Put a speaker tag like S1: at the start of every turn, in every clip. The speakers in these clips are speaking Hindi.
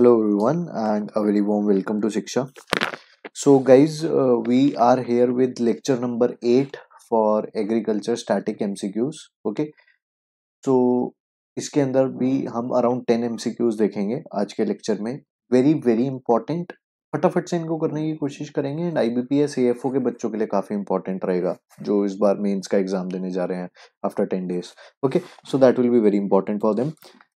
S1: hello everyone and a very warm welcome to shiksha so guys uh, we are here with lecture number 8 for agriculture static mcqs okay so इसके अंदर भी हम अराउंड टेन एम देखेंगे आज के लेक्चर में वेरी वेरी इंपॉर्टेंट फटाफट से इनको करने की कोशिश करेंगे and I B P S F O के बच्चों के लिए काफ़ी इंपॉर्टेंट रहेगा जो इस बार मेंस का एग्जाम देने जा रहे हैं after ten days okay so that will be very important for them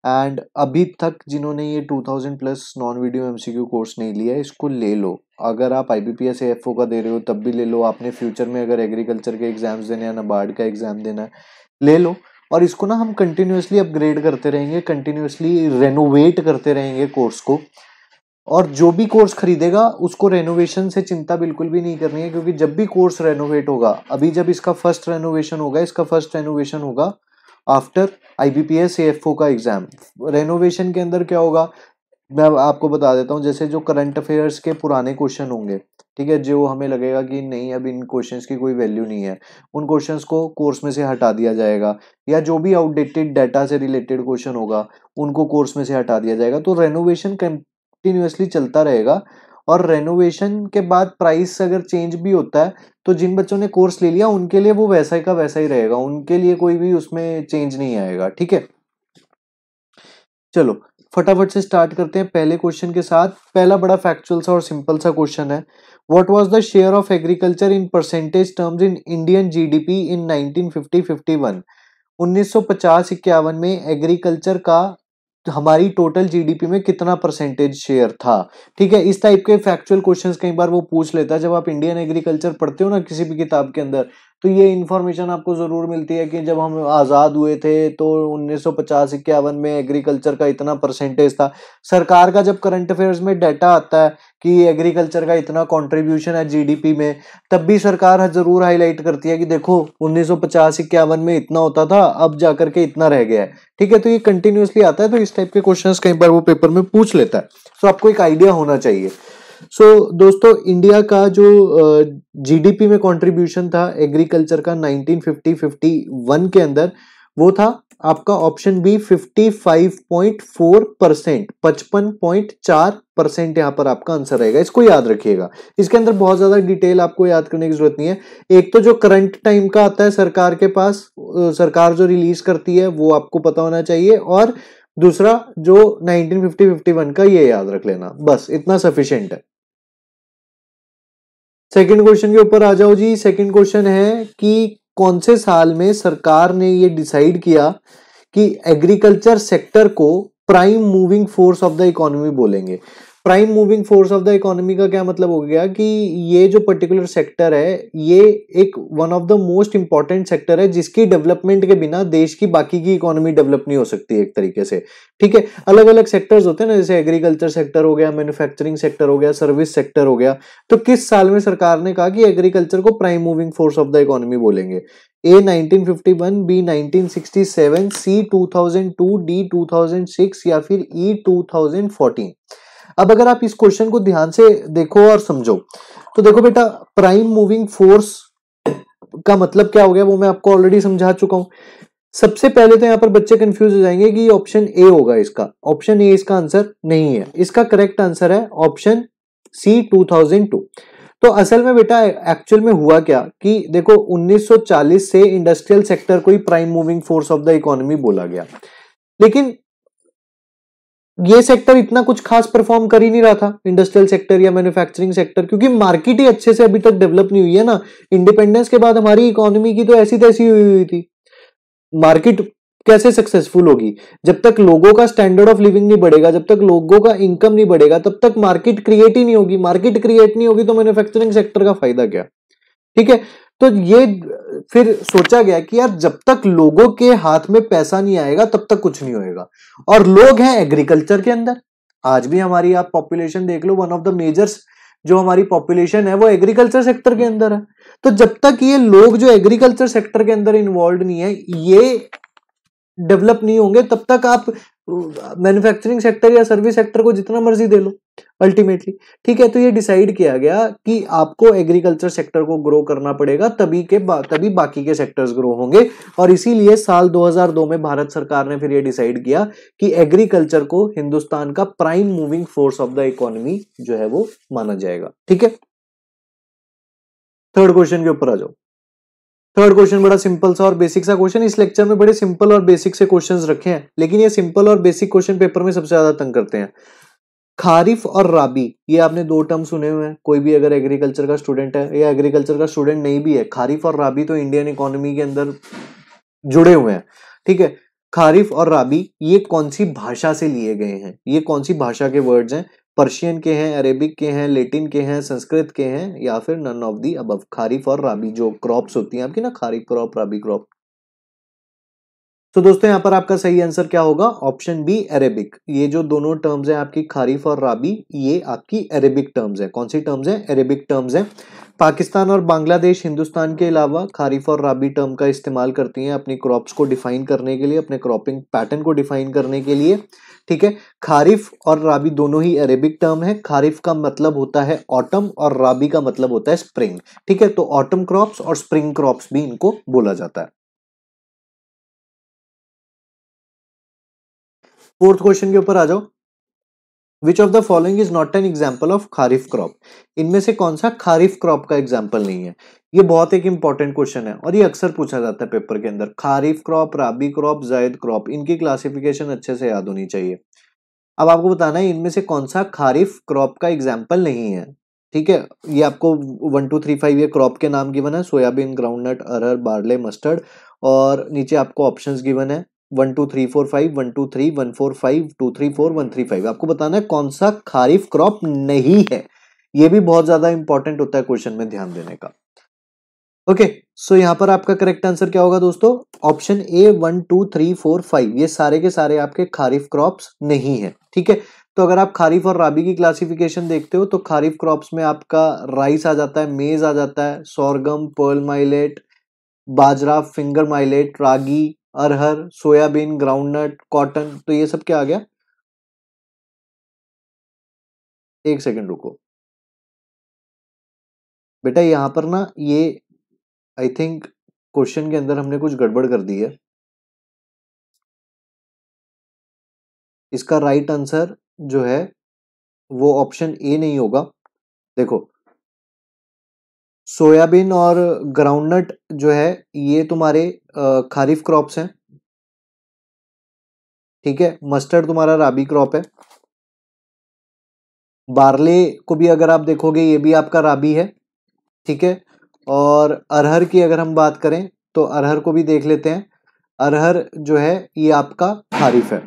S1: and अभी तक जिन्होंने ये two thousand plus non video M C Q course नहीं लिया है इसको ले लो अगर आप I B P S F O का दे रहे हो तब भी ले लो आपने फ्यूचर में अगर एग्रीकल्चर के एग्जाम्स देने या नबार्ड का एग्जाम देना है ले लो और इसको ना हम कंटिन्यूसली अपग्रेड करते रहेंगे कंटिन्यूसली रेनोवेट करते रहेंगे कोर्स को और जो भी कोर्स खरीदेगा उसको रेनोवेशन से चिंता बिल्कुल भी नहीं करनी है क्योंकि जब भी कोर्स रेनोवेट होगा अभी जब इसका फर्स्ट रेनोवेशन होगा इसका फर्स्ट रेनोवेशन होगा after I B P S C F O का एग्ज़ाम रेनोवेशन के अंदर क्या होगा मैं आपको बता देता हूँ जैसे जो करंट अफेयर्स के पुराने क्वेश्चन होंगे ठीक है जो हमें लगेगा कि नहीं अब इन क्वेश्चंस की कोई वैल्यू नहीं है उन क्वेश्चंस को कोर्स में से हटा दिया जाएगा या जो भी आउटडेटेड डाटा से रिलेटेड क्वेश्चन होगा उनको कोर्स में से हटा दिया जाएगा तो रेनोवेशन कंटिन्यूसली चलता रहेगा और रेनोवेशन के बाद प्राइस अगर चेंज भी होता है तो जिन बच्चों ने कोर्स ले लिया उनके लिए वो वैसा ही का वैसा ही रहेगा उनके लिए कोई भी उसमें चेंज नहीं आएगा ठीक है चलो फटाफट से स्टार्ट करते हैं पहले क्वेश्चन के साथ पहला बड़ा फैक्चुअल सा और सिंपल सा क्वेश्चन है what was the share of agriculture in percentage terms in Indian GDP in 1950 51 1950 इक्यावन में एग्रीकल्चर का तो हमारी टोटल जीडीपी में कितना परसेंटेज शेयर था ठीक है इस टाइप के फैक्चुअल क्वेश्चंस कई बार वो पूछ लेता है जब आप इंडियन एग्रीकल्चर पढ़ते हो ना किसी भी किताब के अंदर तो ये इन्फॉर्मेशन आपको ज़रूर मिलती है कि जब हम आज़ाद हुए थे तो उन्नीस सौ पचास इक्यावन में एग्रीकल्चर का इतना परसेंटेज था सरकार का जब करंट अफेयर्स में डाटा आता है कि एग्रीकल्चर का इतना कंट्रीब्यूशन है जीडीपी में तब भी सरकार ज़रूर हाईलाइट करती है कि देखो उन्नीस सौ पचास इक्यावन में इतना होता था अब जा के इतना रह गया है ठीक है तो ये कंटिन्यूसली आता है तो इस टाइप के क्वेश्चन कई बार वो पेपर में पूछ लेता है तो आपको एक आइडिया होना चाहिए सो so, दोस्तों इंडिया का जो जीडीपी में कंट्रीब्यूशन था एग्रीकल्चर का 1950-51 के अंदर वो था आपका ऑप्शन बी 55.4 परसेंट पचपन चार परसेंट यहाँ पर आपका आंसर रहेगा इसको याद रखिएगा इसके अंदर बहुत ज्यादा डिटेल आपको याद करने की जरूरत नहीं है एक तो जो करंट टाइम का आता है सरकार के पास सरकार जो रिलीज करती है वो आपको पता होना चाहिए और दूसरा जो 1950-51 का ये याद रख लेना बस इतना सफिशियंट है सेकंड क्वेश्चन के ऊपर आ जाओ जी सेकंड क्वेश्चन है कि कौन से साल में सरकार ने ये डिसाइड किया कि एग्रीकल्चर सेक्टर को prime moving force of the economy बोलेंगे prime moving force of the economy का क्या मतलब हो गया कि ये जो पर्टिकुलर सेक्टर है ये एक one of the most important sector है जिसकी डेवलपमेंट के बिना देश की बाकी की इकोनॉमी डेवलप नहीं हो सकती एक तरीके से ठीक है अलग अलग सेक्टर्स होते हैं ना जैसे एग्रीकल्चर सेक्टर हो गया मैन्युफैक्चरिंग सेक्टर हो गया सर्विस सेक्टर हो गया तो किस साल में सरकार ने कहा कि एग्रीकल्चर को prime moving force of the economy बोलेंगे ए 1951 बी 1967 सी 2002 डी 2006 या फिर ई e 2014 अब अगर आप इस क्वेश्चन को ध्यान से देखो और समझो तो देखो बेटा प्राइम मूविंग फोर्स का मतलब क्या हो गया वो मैं आपको ऑलरेडी समझा चुका हूं सबसे पहले तो यहां पर बच्चे कंफ्यूज हो जाएंगे कि ऑप्शन ए होगा इसका ऑप्शन ए इसका आंसर नहीं है इसका करेक्ट आंसर है ऑप्शन सी 2002 तो असल में बेटा एक्चुअल में हुआ क्या कि देखो 1940 से इंडस्ट्रियल सेक्टर को ही prime moving force of the economy बोला गया लेकिन ये सेक्टर इतना कुछ खास परफॉर्म कर ही नहीं रहा था इंडस्ट्रियल सेक्टर या मैन्युफैक्चरिंग सेक्टर क्योंकि मार्केट ही अच्छे से अभी तक डेवलप नहीं हुई है ना इंडिपेंडेंस के बाद हमारी इकोनॉमी की तो ऐसी तैसी हुई हुई थी मार्केट कैसे सक्सेसफुल होगी जब तक लोगों का स्टैंडर्ड ऑफ लिविंग नहीं बढ़ेगा जब तक लोगों का इनकम नहीं बढ़ेगा तब तक मार्केट क्रिएट ही नहीं होगी मार्केट क्रिएट नहीं होगी तो मैन्युफैक्चरिंग सेक्टर का फायदा क्या ठीक है तो ये फिर सोचा गया कि यार जब तक लोगों के हाथ में पैसा नहीं आएगा तब तक कुछ नहीं होएगा और लोग हैं एग्रीकल्चर के अंदर आज भी हमारी आप पॉपुलेशन देख लो वन ऑफ द मेजर्स जो हमारी पॉपुलेशन है वो एग्रीकल्चर सेक्टर के अंदर है तो जब तक ये लोग जो एग्रीकल्चर सेक्टर के अंदर इन्वॉल्व नहीं है ये डेवलप नहीं होंगे तब तक आप मैन्युफैक्चरिंग uh, सेक्टर या सर्विस सेक्टर को जितना मर्जी दे लो अल्टीमेटली ठीक है तो ये डिसाइड किया गया कि आपको एग्रीकल्चर सेक्टर को ग्रो करना पड़ेगा तभी के बा, तभी बाकी के सेक्टर्स ग्रो होंगे और इसीलिए साल 2002 में भारत सरकार ने फिर ये डिसाइड किया कि एग्रीकल्चर को हिंदुस्तान का prime moving force of the economy जो है वो माना जाएगा ठीक है थर्ड क्वेश्चन के ऊपर आ जाओ थर्ड क्वेश्चन बड़ा सिंपल सा और बेसिक सा क्वेश्चन इस लेक्चर में बड़े सिंपल और बेसिक से क्वेश्चंस रखे हैं लेकिन ये सिंपल और बेसिक क्वेश्चन पेपर में सबसे ज्यादा तंग करते हैं खारिफ और राबी ये आपने दो टर्म सुने हुए हैं कोई भी अगर एग्रीकल्चर का स्टूडेंट है या एग्रीकल्चर का स्टूडेंट नहीं भी है खारिफ और राबी तो इंडियन इकोनॉमी के अंदर जुड़े हुए हैं ठीक है खारिफ और राबी ये कौन सी भाषा से लिए गए हैं ये कौन सी भाषा के वर्ड्स हैं पर्शियन के हैं अरेबिक के हैं लेटिन के हैं संस्कृत के हैं या फिर नन ऑफ दी अब खारिफ और राबी जो क्रॉप्स होती हैं आपकी ना खारिफ क्रॉप राबी क्रॉप तो दोस्तों यहाँ पर आपका सही आंसर क्या होगा ऑप्शन बी अरेबिक ये जो दोनों टर्म्स हैं आपकी खारीफ और राबी ये आपकी अरेबिक टर्म्स है कौन सी टर्म्स हैं अरेबिक टर्म्स हैं पाकिस्तान और बांग्लादेश हिंदुस्तान के अलावा खारीफ और राबी टर्म का इस्तेमाल करती हैं अपनी क्रॉप्स को डिफाइन करने के लिए अपने क्रॉपिंग पैटर्न को डिफाइन करने के लिए ठीक है खारिफ और राबी दोनों ही अरेबिक टर्म है खारिफ का मतलब होता है ऑटम और राबी का मतलब होता है स्प्रिंग ठीक है तो ऑटम क्रॉप्स और स्प्रिंग क्रॉप्स भी इनको बोला जाता है फोर्थ क्वेश्चन के ऊपर आ जाओ which of the following is not an example of kharif crop इनमें से कौन सा खारिफ क्रॉप का एग्जाम्पल नहीं है ये बहुत एक इंपॉर्टेंट क्वेश्चन है और ये अक्सर पूछा जाता है पेपर के अंदर kharif crop rabi crop zaid crop इनकी क्लासिफिकेशन अच्छे से याद होनी चाहिए अब आपको बताना है इनमें से कौन सा खारिफ क्रॉप का एग्जाम्पल नहीं है ठीक है ये आपको वन टू थ्री फाइव ये क्रॉप के नाम गिवन है soybean groundnut arhar barley mustard और नीचे आपको ऑप्शंस गिवन है one two three four five one two three one four five two three four one three five आपको बताना है कौन सा खारिफ क्रॉप नहीं है ये भी बहुत ज्यादा इंपॉर्टेंट होता है क्वेश्चन में ध्यान देने का ओके okay, सो so यहाँ पर आपका करेक्ट आंसर क्या होगा दोस्तों option A one two three four five ये सारे के सारे आपके खारिफ क्रॉप्स नहीं है ठीक है तो अगर आप खारिफ और राबी की क्लासिफिकेशन देखते हो तो खारिफ क्रॉप्स में आपका राइस आ जाता है मेज आ जाता है sorghum pearl millet bajra finger millet ragi arhar soybean groundnut cotton तो ये सब क्या आ गया एक सेकंड रुको बेटा यहां पर ना ये आई थिंक क्वेश्चन के अंदर हमने कुछ गड़बड़ कर दी है इसका राइट right आंसर जो है वो ऑप्शन ए नहीं होगा देखो सोयाबीन और ग्राउंडनट जो है ये तुम्हारे खारीफ क्रॉप्स हैं ठीक है मस्टर्ड तुम्हारा राबी क्रॉप है बारले को भी अगर आप देखोगे ये भी आपका राबी है ठीक है और अरहर की अगर हम बात करें तो अरहर को भी देख लेते हैं अरहर जो है ये आपका खारिफ है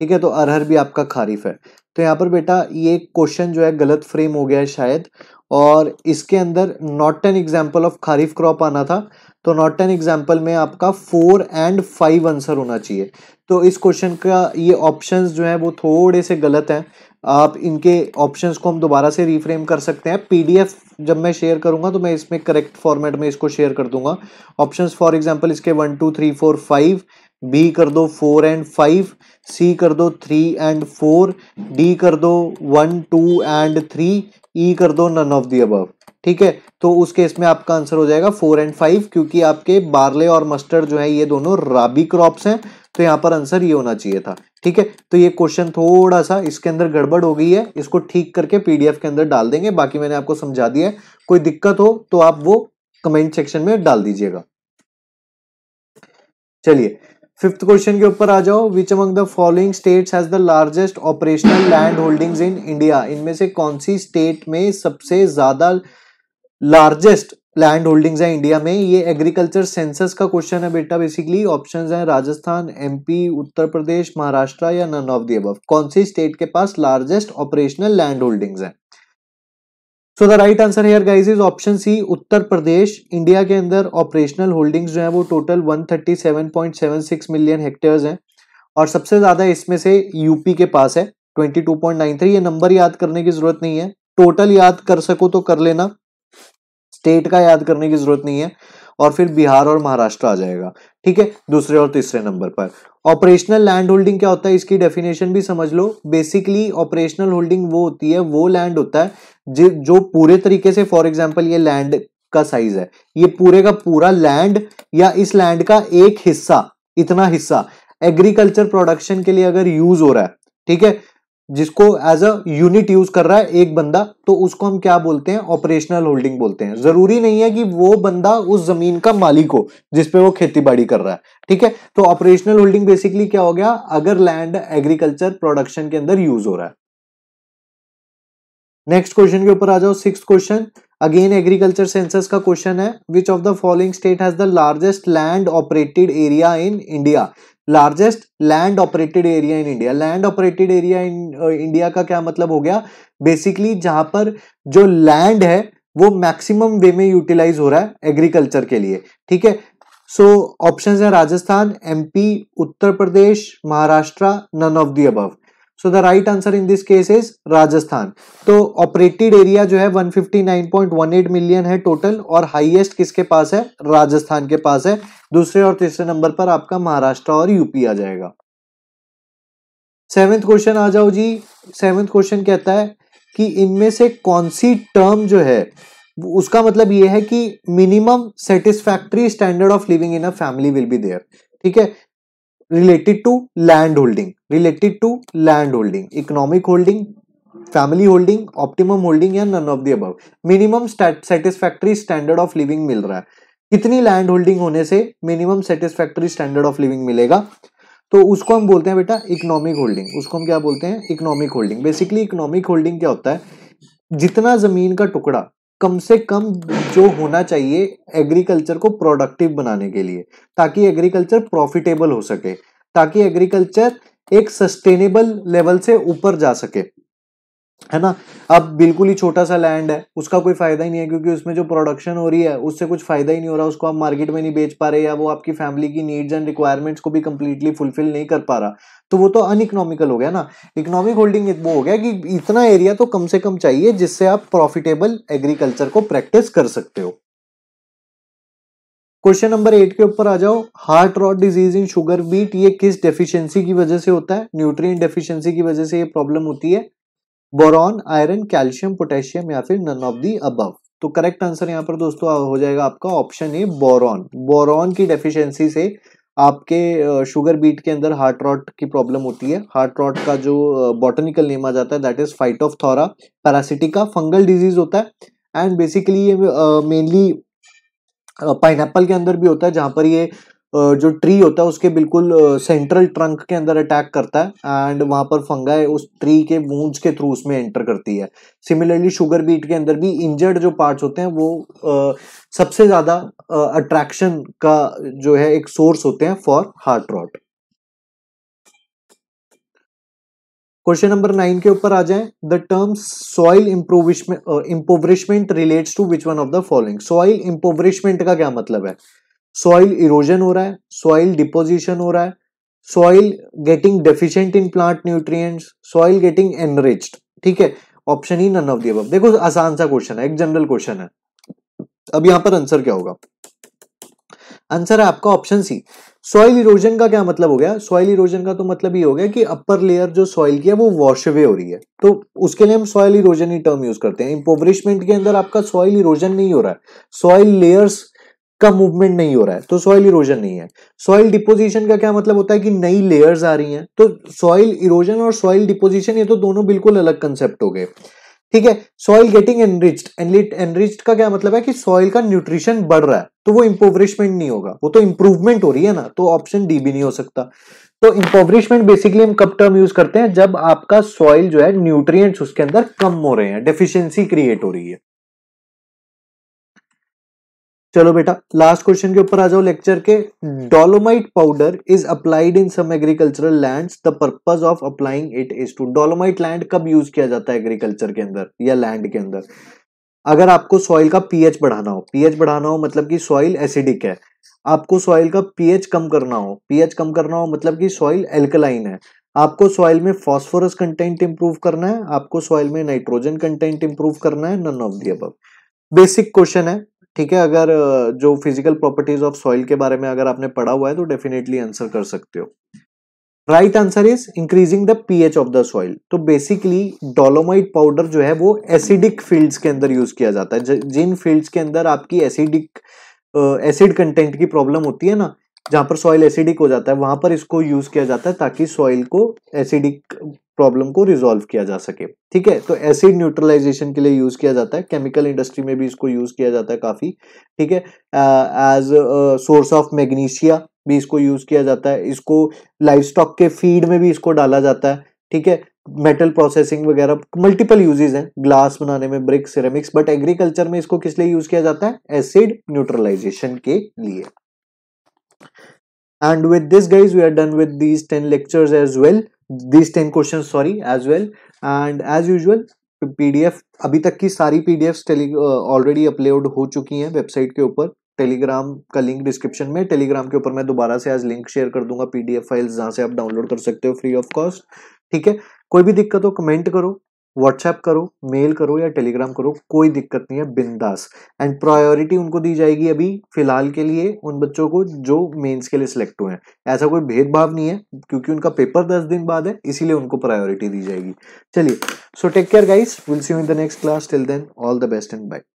S1: ठीक है तो अरहर भी आपका खारिफ है तो यहाँ पर बेटा ये क्वेश्चन जो है गलत फ्रेम हो गया है शायद और इसके अंदर not an example of kharif crop आना था तो नॉट एन एग्जाम्पल में आपका फोर एंड फाइव आंसर होना चाहिए तो इस क्वेश्चन का ये ऑप्शंस जो है वो थोड़े से गलत हैं आप इनके ऑप्शंस को हम दोबारा से रीफ्रेम कर सकते हैं पीडीएफ जब मैं शेयर करूंगा तो मैं इसमें करेक्ट फॉर्मेट में इसको शेयर कर दूंगा ऑप्शन फॉर एग्जाम्पल इसके one two three four five B कर दो फोर एंड फाइव सी कर दो थ्री एंड फोर डी कर दो one two and three E कर दो नन ऑफ दी अब ठीक है तो उस केस में आपका आंसर हो जाएगा फोर एंड फाइव क्योंकि आपके बार्ले और मस्टर्ड जो है ये दोनों राबी क्रॉप्स हैं तो यहाँ पर आंसर ये होना चाहिए था ठीक है तो ये क्वेश्चन थोड़ा सा इसके अंदर गड़बड़ हो गई है इसको ठीक करके पीडीएफ के अंदर डाल देंगे बाकी मैंने आपको समझा दिया है कोई दिक्कत हो तो आप वो कमेंट सेक्शन में डाल दीजिएगा चलिए फिफ्थ क्वेश्चन के ऊपर आ जाओ which among the following states has the largest operational land holdings in India इनमें से कौन सी स्टेट में सबसे ज्यादा लार्जेस्ट लैंड होल्डिंग्स है इंडिया में ये एग्रीकल्चर सेंसस का क्वेश्चन है बेटा बेसिकली ऑप्शंस हैं राजस्थान एमपी उत्तर प्रदेश महाराष्ट्र या नन ऑफ दी अब कौन सी स्टेट के पास लार्जेस्ट ऑपरेशनल लैंड होल्डिंग्स है so the right answer here guys is option C Uttar Pradesh India के अंदर ऑपरेशनल होल्डिंग्स जो है वो टोटल 137.76 मिलियन हेक्टेयर्स हैं और सबसे ज्यादा इसमें से यूपी के पास है 22.93 ये नंबर याद करने की जरूरत नहीं है टोटल याद कर सको तो कर लेना स्टेट का याद करने की जरूरत नहीं है और फिर बिहार और महाराष्ट्र आ जाएगा ठीक है दूसरे और तीसरे नंबर पर ऑपरेशनल लैंड होल्डिंग क्या होता है इसकी डेफिनेशन भी समझ लो बेसिकली ऑपरेशनल होल्डिंग वो होती है वो लैंड होता है जो पूरे तरीके से फॉर एग्जाम्पल ये लैंड का साइज है ये पूरे का पूरा लैंड या इस लैंड का एक हिस्सा इतना हिस्सा एग्रीकल्चर प्रोडक्शन के लिए अगर यूज हो रहा है ठीक है जिसको एज अ यूनिट यूज कर रहा है एक बंदा तो उसको हम क्या बोलते हैं ऑपरेशनल होल्डिंग बोलते हैं जरूरी नहीं है कि वो बंदा उस जमीन का मालिक हो जिसपे वो खेती बाड़ी कर रहा है ठीक है तो ऑपरेशनल होल्डिंग बेसिकली क्या हो गया अगर लैंड एग्रीकल्चर प्रोडक्शन के अंदर यूज हो रहा है नेक्स्ट क्वेश्चन के ऊपर आ जाओ six question again agriculture census का क्वेश्चन है which of the following state has the largest land operated area in India largest land operated area in India land operated area in India का क्या मतलब हो गया बेसिकली जहां पर जो लैंड है वो मैक्सिमम वे में यूटिलाइज हो रहा है एग्रीकल्चर के लिए ठीक है सो ऑप्शन है Rajasthan MP Uttar Pradesh Maharashtra none of the above so the right answer in this case is Rajasthan तो ऑपरेटेड एरिया जो है 159.18 मिलियन है टोटल और हाईएस्ट किसके पास है राजस्थान के पास है दूसरे और तीसरे नंबर पर आपका महाराष्ट्र और यूपी आ जाएगा सेवेंथ क्वेश्चन आ जाओ जी सेवेंथ क्वेश्चन कहता है कि इनमें से कौन सी टर्म जो है उसका मतलब ये है कि minimum satisfactory standard of living in a family will be there ठीक है related to land holding related to land holding economic holding family holding optimum holding या none of the above minimum satisfactory standard of living मिल रहा है कितनी लैंड होल्डिंग होने से minimum satisfactory standard of living मिलेगा तो उसको हम बोलते हैं बेटा इकोनॉमिक होल्डिंग उसको हम क्या बोलते हैं economic holding basically economic holding क्या होता है जितना जमीन का टुकड़ा कम से कम जो होना चाहिए एग्रीकल्चर को प्रोडक्टिव बनाने के लिए ताकि एग्रीकल्चर प्रॉफिटेबल हो सके ताकि एग्रीकल्चर एक सस्टेनेबल लेवल से ऊपर जा सके है ना अब बिल्कुल ही छोटा सा लैंड है उसका कोई फायदा ही नहीं है क्योंकि उसमें जो प्रोडक्शन हो रही है उससे कुछ फायदा ही नहीं हो रहा उसको आप मार्केट में नहीं बेच पा रहे या वो आपकी फैमिली की नीड्स एंड रिक्वायरमेंट्स को भी कंप्लीटली फुलफिल नहीं कर पा रहा तो वो तो अनइकोनॉमिकल हो गया ना इकोनॉमिक होल्डिंग वो हो गया कि इतना एरिया तो कम से कम चाहिए जिससे आप प्रॉफिटेबल एग्रीकल्चर को प्रैक्टिस कर सकते हो क्वेश्चन नंबर एट के ऊपर आ जाओ heart rot disease in sugar beet ये किस डेफिशिएंसी की वजह से होता है न्यूट्रिएंट डेफिशिएंसी की वजह से ये प्रॉब्लम होती है बोरॉन आयरन कैल्शियम पोटेशियम या फिर नन ऑफ दी अब तो करेक्ट आंसर यहां पर दोस्तों हो जाएगा आपका ऑप्शन ए बोरॉन बोरॉन की डेफिशिएंसी से आपके शुगर बीट के अंदर हार्ट रॉट की प्रॉब्लम होती है हार्ट रॉट का जो बॉटनिकल नेम आ जाता है that is Phytophthora parasitica fungal disease होता है एंड बेसिकली ये मेनली पाइनएप्पल के अंदर भी होता है जहाँ पर ये जो ट्री होता है उसके बिल्कुल सेंट्रल ट्रंक के अंदर अटैक करता है एंड वहाँ पर फंगा उस ट्री के वूंज के थ्रू उसमें एंटर करती है सिमिलरली शुगर बीट के अंदर भी इंजर्ड जो पार्ट्स होते हैं वो सबसे ज़्यादा अट्रैक्शन का जो है एक सोर्स होते हैं for heart rot question number nine के ऊपर आ जाए the term soil impoverishment relates to which one of the following soil impoverishment का क्या मतलब है सॉइल इरोजन हो रहा है सॉइल डिपोजिशन हो रहा है soil getting deficient in plant nutrients soil getting enriched ठीक है ऑप्शन ही नन ऑफ दी देखो आसान सा क्वेश्चन है एक जनरल क्वेश्चन है अब यहां पर आंसर क्या होगा आंसर है आपका ऑप्शन सी सॉइल इरोजन का क्या मतलब हो गया सॉइल इरोजन का तो मतलब ये हो गया कि अपर लेयर जो सॉइल की है वो वॉश अवे हो रही है तो उसके लिए हम सॉइल इरोजन ही टर्म यूज करते हैं इम्पोवरिशमेंट के अंदर आपका सॉइल इरोजन नहीं हो रहा है सॉइल लेयर्स का मूवमेंट नहीं हो रहा है तो सॉइल इरोजन नहीं है सॉइल डिपोजिशन का क्या मतलब होता है कि नई लेयर्स आ रही हैं तो सॉइल इरोजन और सॉइल डिपोजिशन ये तो दोनों बिल्कुल अलग कंसेप्ट हो गए ठीक है सॉइल गेटिंग एनरिच्ड एनरिच्ड का क्या मतलब है कि सॉइल का न्यूट्रिशन बढ़ रहा है तो वो इम्पोवरिशमेंट नहीं होगा वो तो इम्प्रूवमेंट हो रही है ना तो ऑप्शन डी भी नहीं हो सकता तो इम्पोवरिशमेंट बेसिकली हम कब टर्म यूज करते हैं जब आपका सॉइल जो है न्यूट्रिएंट्स उसके अंदर कम हो रहे हैं डेफिशिएंसी क्रिएट हो रही है चलो बेटा लास्ट क्वेश्चन के ऊपर आ जाओ लेक्चर के dolomite powder is applied in some agricultural lands the purpose of applying it is to dolomite land कब यूज किया जाता है एग्रीकल्चर के अंदर या लैंड के अंदर अगर आपको सॉइल का पीएच बढ़ाना हो पीएच बढ़ाना हो मतलब कि सॉइल एसिडिक है आपको सॉइल का पीएच कम करना हो पीएच कम करना हो मतलब कि सॉइल एल्कलाइन है आपको सॉइल में फॉस्फोरस कंटेंट इंप्रूव करना है आपको सॉइल में नाइट्रोजन कंटेंट इंप्रूव करना है नन ऑफ दी अब बेसिक क्वेश्चन है ठीक है अगर जो फिजिकल प्रॉपर्टीज ऑफ सॉइल के बारे में अगर आपने पढ़ा हुआ है तो डेफिनेटली आंसर कर सकते हो right answer is increasing the pH of the soil तो बेसिकली डोलोमाइट पाउडर जो है वो एसिडिक फील्ड्स के अंदर यूज किया जाता है जिन फील्ड्स के अंदर आपकी एसिडिक एसिड कंटेंट की प्रॉब्लम होती है ना जहाँ पर सॉइल एसिडिक हो जाता है वहां पर इसको यूज किया जाता है ताकि सॉइल को एसिडिक प्रॉब्लम को रिजॉल्व किया जा सके ठीक है तो एसिड न्यूट्रलाइजेशन के लिए यूज किया जाता है केमिकल इंडस्ट्री में भी इसको यूज किया जाता है काफी ठीक है एज सोर्स ऑफ मैग्नीशिया भी इसको यूज किया जाता है इसको लाइव स्टॉक के फीड में भी इसको डाला जाता है ठीक है मेटल प्रोसेसिंग वगैरह मल्टीपल यूजेज हैं ग्लास बनाने में ब्रिक सिरेमिक्स बट एग्रीकल्चर में इसको किस लिए यूज किया जाता है एसिड न्यूट्रलाइजेशन के लिए and with this guys we are done with these 10 lectures as well these 10 questions sorry as well and as usual PDF अभी तक की सारी पीडीएफ ऑलरेडी अपलोड हो चुकी हैं वेबसाइट के ऊपर टेलीग्राम का लिंक डिस्क्रिप्शन में टेलीग्राम के ऊपर मैं दोबारा से आज लिंक शेयर कर दूंगा पीडीएफ फाइल्स जहां से आप डाउनलोड कर सकते हो फ्री ऑफ कॉस्ट ठीक है कोई भी दिक्कत हो कमेंट करो व्हाट्सएप करो मेल करो या टेलीग्राम करो कोई दिक्कत नहीं है बिंदास एंड प्रायोरिटी उनको दी जाएगी अभी फिलहाल के लिए उन बच्चों को जो मेंस के लिए सिलेक्ट हुए हैं ऐसा कोई भेदभाव नहीं है क्योंकि उनका पेपर दस दिन बाद है इसीलिए उनको प्रायोरिटी दी जाएगी चलिए so take care guys will see you in the next class till then all the best and bye